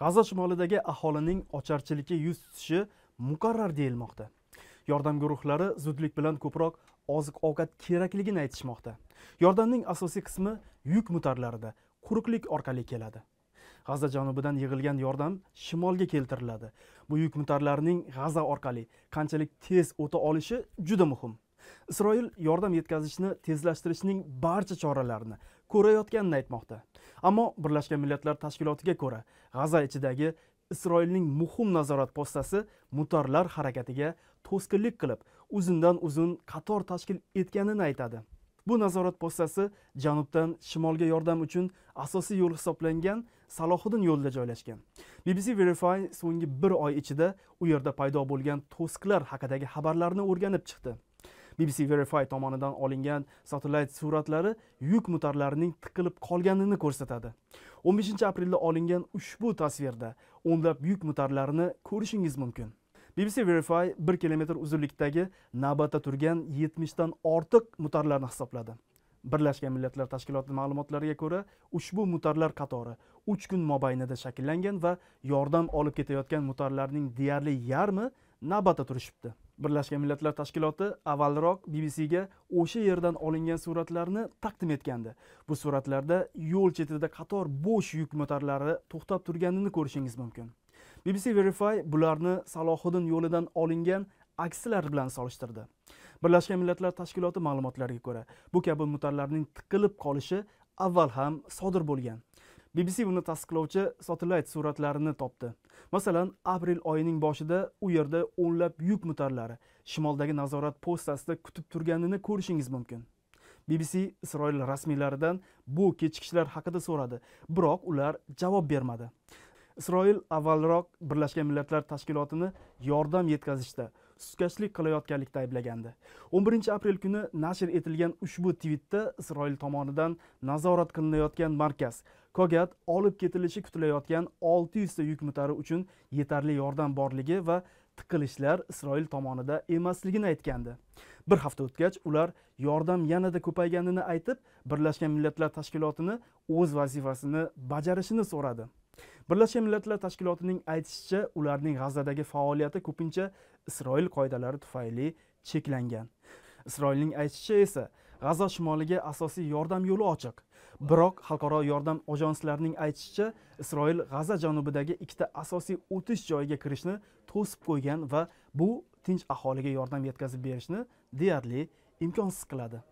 g'azo shimolidagi aholining ocharchilikka yuz tutishi muqarrar deyilmoqda yordam guruhlari zudlik bilan ko'proq oziq ovqat kerakligini aytishmoqda yordamning asosiy qismi yuk mutarlarida quruqlik orqali keladi g'aza janubidan yig'ilgan yordam shimolga keltiriladi bu yuk mutarlarning g'aza orqali qanchalik tez o'ta olishi juda muhim isroil yordam yetkazishni tezlashtirishning barcha choralarini ko'rayotganini aytmoqda ammo birlashgan millatlar tashkilotiga ko'ra g'aza ichidagi isroilning muhim nazorat postasi mutorlar harakatiga to'sqinlik qilib uzundan uzun qator tashkil etganini aytadi bu nazorat postasi janubdan shimolga yordam uchun asosiy yo'l hisoblangan salohiddin yo'lida joylashgan bbc verify so'nggi bir oy ichida u yerda paydo bo'lgan to'siqlar haqidagi xabarlarni o'rganib chiqdi BBC Verify tomonidan olingan satellite suratlari yuk mutarlarining tiqilib qolganini ko'rsatadi 15 aprelda olingan ushbu tasvirda o'nlab yuk mutarlarini ko'rishingiz mumkin BBC Verify 1 kilometr uzunlikdagi navbatda turgan 70 dan ortiq mutarlarni hisobladi birlashgan millatlar tashkiloti ma'lumotlariga ko'ra ushbu mutarlar qatori 3 kun mobaynida shakllangan va yordam olib ketayotgan mutarlarning deyarli yarmi navbatda turishibdi birlashgan millatlar tashkiloti avvalroq bbcga o'sha yerdan olingan suratlarni taqdim etgandi bu suratlarda yo'l chetida qator bo'sh yuk motorlari to'xtab turganini ko'rishingiz mumkin bbc verify bularni salohiddin yo'lidan olingan aksilar bilan solishtirdi birlashgan millatlar tashkiloti ma'lumotlariga ko'ra bu kabi motorlarning tiqilib qolishi avval ham sodir bo'lgan BBC buni tasdiqlovchi satellit suratlarini topdi. Masalan, aprel oyining boshida u yerda o'nlab yuk mutarlari shimoldagi nazorat postasida kutib turganini ko'rishingiz mumkin. BBC Isroil rasmiylaridan bu kechikishlar haqida so'radi, biroq ular javob bermadi. Isroil avvalroq Birlashgan Millatlar Tashkilotini yordam yetkazishda suskashlik qilayotganlikda ayblagandi 11 aprel kuni nashr etilgan ushbu tvitda isroil tomonidan nazorat qilinayotgan markaz kogat olib ketilishi kutilayotgan 600 ta yuk mutari uchun yetarli yordam borligi va tiqilishlar isroil tomonida emasligini aytgandi bir hafta o'tgach ular yordam yanada ko'payganini aytib birlashgan millatlar tashkilotini o'z vazifasini bajarishini so'radi birlashgan millatlar tashkilotining aytishicha ularning g'azadagi faoliyati ko'pincha isroil qoidalari tufayli cheklangan isroilning aytishicha esa g'azo shimoliga asosiy yordam yo'li ochiq biroq xalqaro yordam ajanslarining aytishicha isroil g'aza janubidagi ikkita asosiy o'tish joyiga kirishni to'sib qo'ygan va bu tinch aholiga yordam yetkazib berishni deyarli imkonsiz qiladi